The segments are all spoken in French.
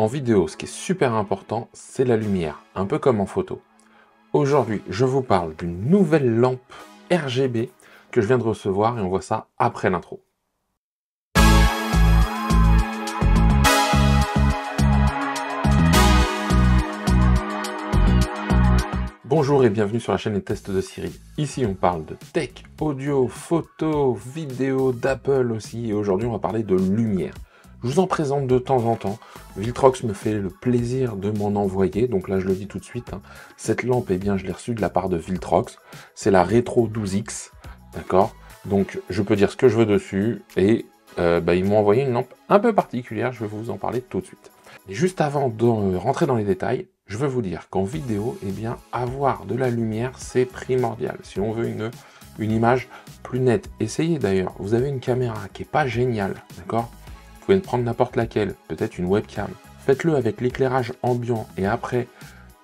En vidéo, ce qui est super important, c'est la lumière, un peu comme en photo. Aujourd'hui, je vous parle d'une nouvelle lampe RGB que je viens de recevoir et on voit ça après l'intro. Bonjour et bienvenue sur la chaîne des Tests de Siri. Ici, on parle de tech, audio, photo, vidéo, d'Apple aussi. Et aujourd'hui, on va parler de lumière. Je vous en présente de temps en temps. Viltrox me fait le plaisir de m'en envoyer. Donc là, je le dis tout de suite. Hein. Cette lampe, eh bien, je l'ai reçue de la part de Viltrox. C'est la Retro 12X. D'accord Donc, je peux dire ce que je veux dessus. Et euh, bah, ils m'ont envoyé une lampe un peu particulière. Je vais vous en parler tout de suite. juste avant de euh, rentrer dans les détails, je veux vous dire qu'en vidéo, eh bien, avoir de la lumière, c'est primordial. Si on veut une une image plus nette. Essayez d'ailleurs, vous avez une caméra qui est pas géniale, d'accord pouvez prendre n'importe laquelle, peut-être une webcam. Faites-le avec l'éclairage ambiant et après, et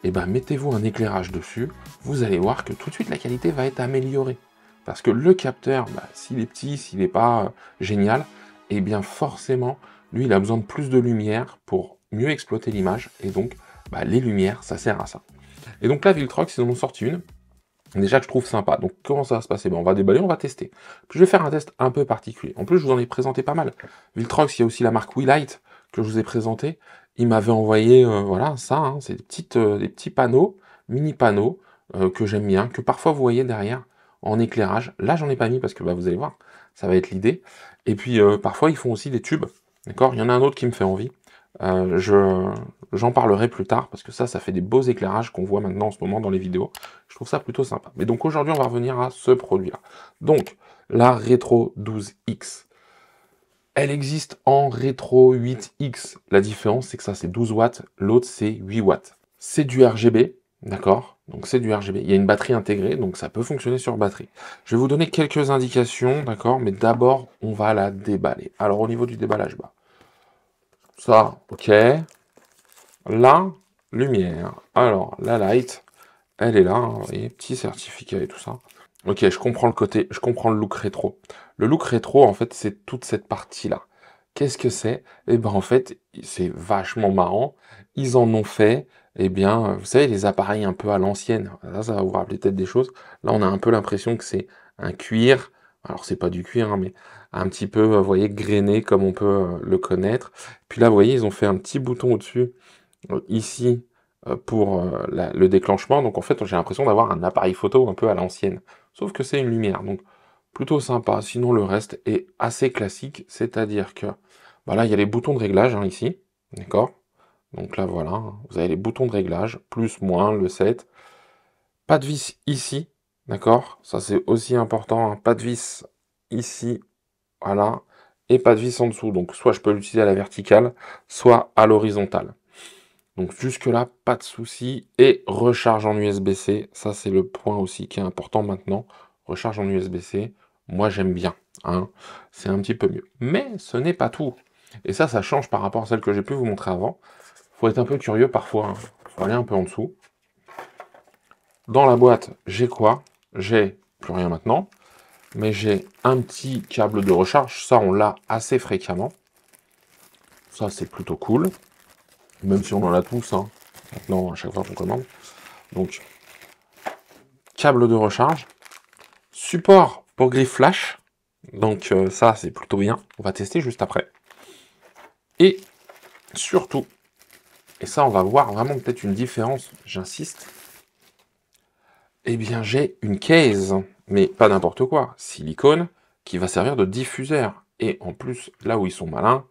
eh ben, mettez-vous un éclairage dessus. Vous allez voir que tout de suite la qualité va être améliorée. Parce que le capteur, bah, s'il est petit, s'il n'est pas euh, génial, et eh bien forcément, lui, il a besoin de plus de lumière pour mieux exploiter l'image. Et donc, bah, les lumières, ça sert à ça. Et donc là, Viltrox, ils en ont une déjà que je trouve sympa. Donc comment ça va se passer ben, On va déballer, on va tester. Puis je vais faire un test un peu particulier. En plus, je vous en ai présenté pas mal. Viltrox, il y a aussi la marque WeLight que je vous ai présenté. Il m'avait envoyé euh, voilà ça, hein. c'est des, petites, euh, des petits panneaux, mini panneaux, euh, que j'aime bien, que parfois vous voyez derrière en éclairage. Là, j'en ai pas mis parce que bah, vous allez voir, ça va être l'idée. Et puis parfois, ils font aussi des tubes. D'accord Il y en a un autre qui me fait envie. Euh, je, j'en parlerai plus tard parce que ça, ça fait des beaux éclairages qu'on voit maintenant en ce moment dans les vidéos. Je trouve ça plutôt sympa. Mais donc aujourd'hui, on va revenir à ce produit-là. Donc, la Retro 12X. Elle existe en Retro 8X. La différence, c'est que ça, c'est 12 watts. L'autre, c'est 8 watts. C'est du RGB, d'accord Donc, c'est du RGB. Il y a une batterie intégrée, donc ça peut fonctionner sur batterie. Je vais vous donner quelques indications, d'accord Mais d'abord, on va la déballer. Alors, au niveau du déballage, bas, ok. La lumière. Alors, la light, elle est là. les hein, petit certificat et tout ça. Ok, je comprends le côté, je comprends le look rétro. Le look rétro, en fait, c'est toute cette partie-là. Qu'est-ce que c'est Eh ben en fait, c'est vachement marrant. Ils en ont fait, eh bien, vous savez, les appareils un peu à l'ancienne. ça ça va vous rappeler peut-être des choses. Là, on a un peu l'impression que c'est un cuir alors c'est pas du cuir, hein, mais un petit peu, euh, vous voyez, grainé comme on peut euh, le connaître. Puis là, vous voyez, ils ont fait un petit bouton au-dessus, euh, ici, pour le déclenchement. Donc en fait, j'ai l'impression d'avoir un appareil photo un peu à l'ancienne. Sauf que c'est une lumière, donc plutôt sympa. Sinon, le reste est assez classique, c'est-à-dire que voilà, bah il y a les boutons de réglage hein, ici, d'accord Donc là, voilà, hein, vous avez les boutons de réglage, plus, moins, le 7. Pas de vis ici, D'accord Ça, c'est aussi important. Hein. Pas de vis ici, voilà, et pas de vis en dessous. Donc, soit je peux l'utiliser à la verticale, soit à l'horizontale. Donc, jusque-là, pas de souci. Et recharge en USB-C. Ça, c'est le point aussi qui est important maintenant. Recharge en USB-C, moi, j'aime bien. Hein. C'est un petit peu mieux. Mais ce n'est pas tout. Et ça, ça change par rapport à celle que j'ai pu vous montrer avant. Il faut être un peu curieux parfois. Il hein. faut aller un peu en dessous. Dans la boîte, j'ai quoi j'ai plus rien maintenant, mais j'ai un petit câble de recharge. Ça, on l'a assez fréquemment. Ça, c'est plutôt cool. Même si on en a tous, hein, maintenant, à chaque fois qu'on commande. Donc, câble de recharge. Support pour griffe flash. Donc, euh, ça, c'est plutôt bien. On va tester juste après. Et surtout, et ça, on va voir vraiment peut-être une différence, j'insiste, eh bien, j'ai une case, mais pas n'importe quoi, silicone, qui va servir de diffuseur. Et en plus, là où ils sont malins,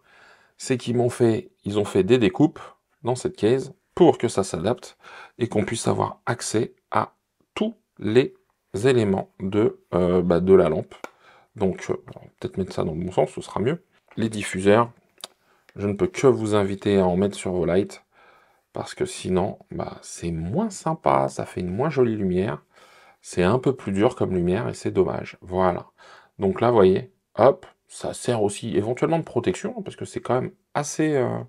c'est qu'ils m'ont fait, ils ont fait des découpes dans cette case pour que ça s'adapte et qu'on puisse avoir accès à tous les éléments de, euh, bah, de la lampe. Donc, euh, peut-être mettre ça dans le bon sens, ce sera mieux. Les diffuseurs, je ne peux que vous inviter à en mettre sur vos lights parce que sinon, bah, c'est moins sympa, ça fait une moins jolie lumière. C'est un peu plus dur comme lumière et c'est dommage. Voilà. Donc là, vous voyez, hop, ça sert aussi éventuellement de protection hein, parce que c'est quand même assez, euh,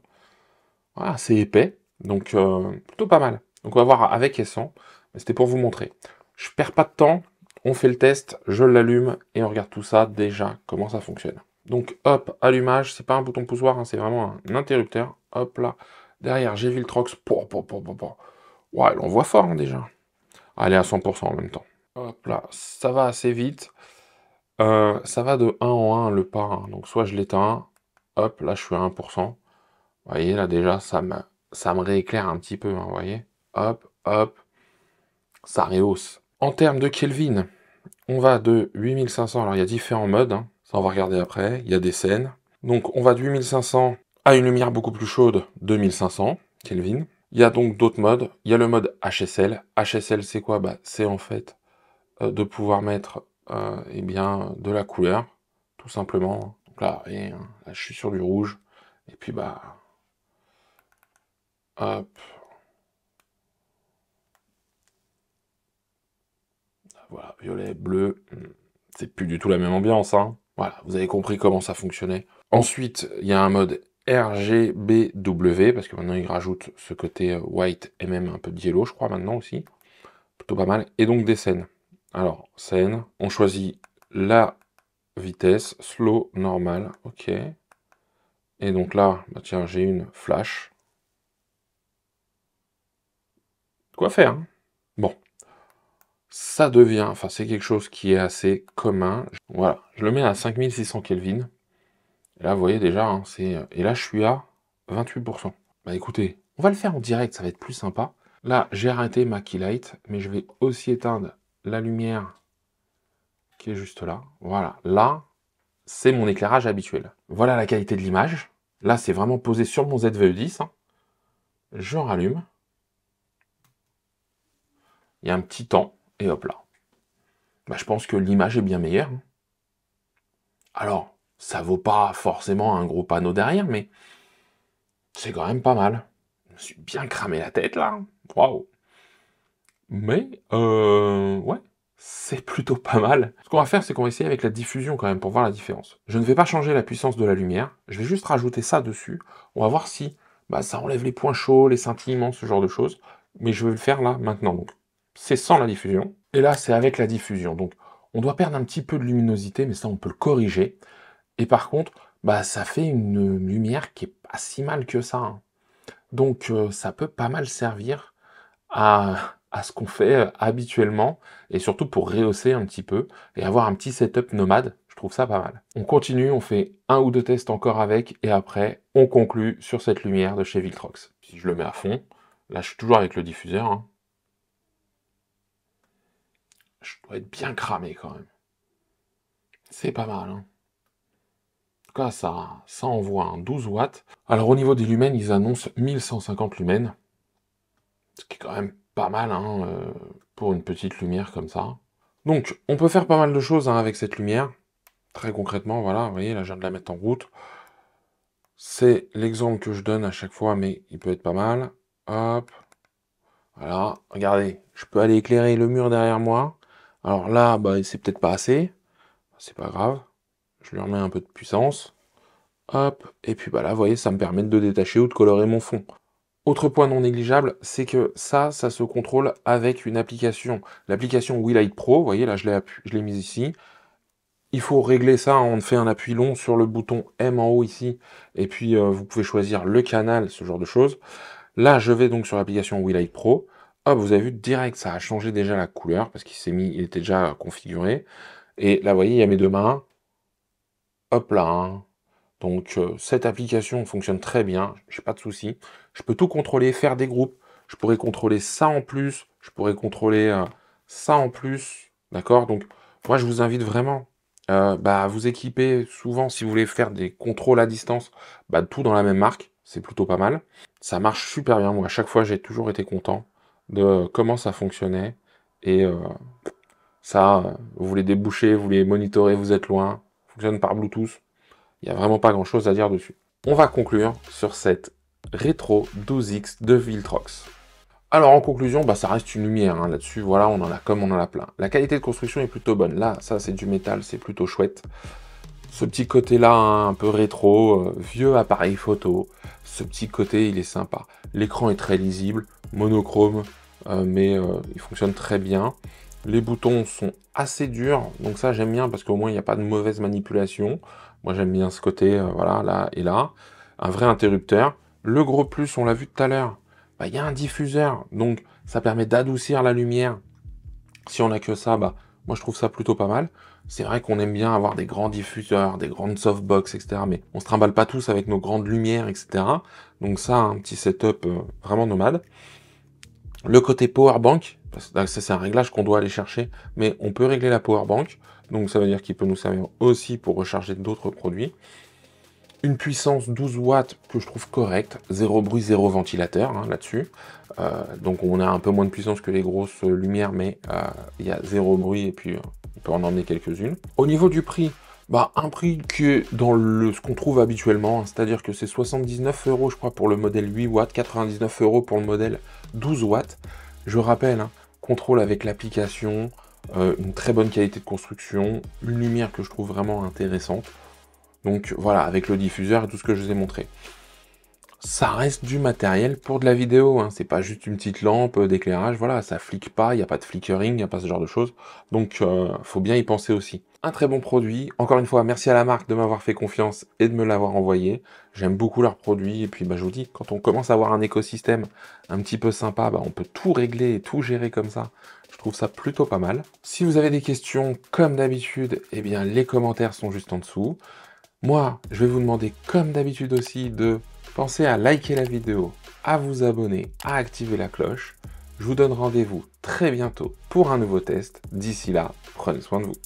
assez épais. Donc euh, plutôt pas mal. Donc on va voir avec et sans. Mais c'était pour vous montrer. Je perds pas de temps. On fait le test, je l'allume et on regarde tout ça déjà, comment ça fonctionne. Donc hop, allumage, c'est pas un bouton poussoir, hein, c'est vraiment un interrupteur. Hop là, derrière j'ai Viltrox. Pour, pour, Ouais, on voit fort hein, déjà. Allez à 100% en même temps. Hop là, ça va assez vite. Euh, ça va de 1 en 1 le pas. Hein. Donc soit je l'éteins, hop, là je suis à 1%. Vous voyez, là déjà, ça me, ça me rééclaire un petit peu, hein, vous voyez. Hop, hop, ça rehausse. En termes de Kelvin, on va de 8500, alors il y a différents modes, hein. ça on va regarder après, il y a des scènes. Donc on va de 8500 à une lumière beaucoup plus chaude, 2500 Kelvin. Il y a donc d'autres modes. Il y a le mode HSL. HSL, c'est quoi bah, C'est en fait euh, de pouvoir mettre euh, eh bien, de la couleur, tout simplement. Donc là, je suis sur du rouge. Et puis, bah. Hop. Voilà, violet, bleu. C'est plus du tout la même ambiance. Hein. Voilà, vous avez compris comment ça fonctionnait. Ensuite, il y a un mode RGBW, parce que maintenant il rajoute ce côté euh, white et même un peu de yellow, je crois, maintenant aussi. Plutôt pas mal. Et donc des scènes. Alors, scène, on choisit la vitesse, slow, normal, ok. Et donc là, bah, tiens, j'ai une flash. Quoi faire hein Bon, ça devient, enfin c'est quelque chose qui est assez commun. Voilà, je le mets à 5600 Kelvin là, vous voyez déjà, hein, c'est. Euh, et là, je suis à 28%. Bah écoutez, on va le faire en direct, ça va être plus sympa. Là, j'ai arrêté ma Keylight, mais je vais aussi éteindre la lumière qui est juste là. Voilà, là, c'est mon éclairage habituel. Voilà la qualité de l'image. Là, c'est vraiment posé sur mon ZVE10. Hein. Je rallume. Il y a un petit temps, et hop là. Bah, je pense que l'image est bien meilleure. Hein. Alors, ça vaut pas forcément un gros panneau derrière, mais c'est quand même pas mal. Je me suis bien cramé la tête là. Waouh. Mais euh, ouais, c'est plutôt pas mal. Ce qu'on va faire, c'est qu'on va essayer avec la diffusion quand même pour voir la différence. Je ne vais pas changer la puissance de la lumière. Je vais juste rajouter ça dessus. On va voir si bah, ça enlève les points chauds, les scintillements, ce genre de choses. Mais je vais le faire là maintenant. Donc c'est sans la diffusion. Et là, c'est avec la diffusion. Donc on doit perdre un petit peu de luminosité, mais ça, on peut le corriger. Et par contre, bah, ça fait une lumière qui est pas si mal que ça. Hein. Donc euh, ça peut pas mal servir à, ce qu'on fait euh, habituellement et surtout pour rehausser un petit peu et avoir un petit setup nomade. Je trouve ça pas mal. On continue, on fait un ou deux tests encore avec et après on conclut sur cette lumière de chez Viltrox. Si je le mets à fond, là je suis toujours avec le diffuseur. Hein. Je dois être bien cramé quand même. C'est pas mal. Hein tout cas, ça, envoie un 12 watts. Alors, au niveau des lumens, ils annoncent 1150 lumens. Ce qui est quand même pas mal hein, euh, pour une petite lumière comme ça. Donc, on peut faire pas mal de choses hein, avec cette lumière. Très concrètement, voilà, vous voyez, là, je viens de la mettre en route. C'est l'exemple que je donne à chaque fois, mais il peut être pas mal. Hop. Voilà, regardez, je peux aller éclairer le mur derrière moi. Alors là, bah, c'est peut-être pas assez. C'est pas grave. Je lui remets un peu de puissance. Hop, et puis bah là, vous voyez, ça me permet de détacher ou de colorer mon fond. Autre point non négligeable, c'est que ça, ça se contrôle avec une application. L'application Willite Pro, vous voyez, là, je l'ai mise ici. Il faut régler ça, hein, on fait un appui long sur le bouton M en haut ici, et puis euh, vous pouvez choisir le canal, ce genre de choses. Là, je vais donc sur l'application Willite Pro. Hop, vous avez vu, direct, ça a changé déjà la couleur, parce qu'il s'est mis, il était déjà configuré. Et là, vous voyez, il y a mes deux mains, Hop là. Hein. Donc euh, cette application fonctionne très bien, j'ai pas de souci. Je peux tout contrôler, faire des groupes. Je pourrais contrôler ça en plus. Je pourrais contrôler euh, ça en plus. D'accord Donc moi je vous invite vraiment euh, bah, à vous équiper souvent si vous voulez faire des contrôles à distance, bah, tout dans la même marque. C'est plutôt pas mal. Ça marche super bien. Moi à chaque fois j'ai toujours été content de comment ça fonctionnait. Et ça, vous voulez déboucher, vous voulez monitorer, vous êtes loin par Bluetooth. Il n'y a vraiment pas grand chose à dire dessus. On va conclure sur cette Retro 12X de Viltrox. Alors en conclusion, bah, ça reste une lumière hein. là-dessus, voilà, on en a comme on en a plein. La qualité de construction est plutôt bonne, là ça c'est du métal, c'est plutôt chouette. Ce petit côté là, hein, un peu rétro, euh, vieux appareil photo, ce petit côté il est sympa. L'écran est très lisible, monochrome, euh, mais euh, il fonctionne très bien. Les boutons sont assez durs, donc ça j'aime bien parce qu'au moins il n'y a pas de mauvaise manipulation. Moi j'aime bien ce côté, euh, voilà, là et là. Un vrai interrupteur. Le gros plus, on l'a vu tout à l'heure, bah, il y a un diffuseur, donc ça permet d'adoucir la lumière. Si on n'a que ça, bah, moi je trouve ça plutôt pas mal. C'est vrai qu'on aime bien avoir des grands diffuseurs, des grandes softbox, etc. Mais on se trimballe pas tous avec nos grandes lumières, etc. Donc ça, un petit setup euh, vraiment nomade le côté power bank, ça c'est un réglage qu'on doit aller chercher, mais on peut régler la power bank, donc ça veut dire qu'il peut nous servir aussi pour recharger d'autres produits. Une puissance 12 watts que je trouve correcte, zéro bruit, zéro ventilateur hein, là-dessus. Euh, donc on a un peu moins de puissance que les grosses lumières, mais euh, il y a zéro bruit et puis euh, on peut en emmener quelques-unes. Au niveau du prix, bah, un prix qui est dans le, ce qu'on trouve habituellement, hein. c'est-à-dire que c'est 79 euros, je crois, pour le modèle 8 watts, 99 euros pour le modèle 12 watts. Je rappelle, hein, contrôle avec l'application, euh, une très bonne qualité de construction, une lumière que je trouve vraiment intéressante. Donc voilà, avec le diffuseur et tout ce que je vous ai montré ça reste du matériel pour de la vidéo. Hein. C'est pas juste une petite lampe euh, d'éclairage. Voilà, ça flique pas, il n'y a pas de flickering, il n'y a pas ce genre de choses. Donc, il euh, faut bien y penser aussi. Un très bon produit. Encore une fois, merci à la marque de m'avoir fait confiance et de me l'avoir envoyé. J'aime beaucoup leurs produits. Et puis, bah, je vous dis, quand on commence à avoir un écosystème un petit peu sympa, bah, on peut tout régler et tout gérer comme ça. Je trouve ça plutôt pas mal. Si vous avez des questions, comme d'habitude, eh bien, les commentaires sont juste en dessous. Moi, je vais vous demander, comme d'habitude aussi, de Pensez à liker la vidéo, à vous abonner, à activer la cloche. Je vous donne rendez-vous très bientôt pour un nouveau test. D'ici là, prenez soin de vous.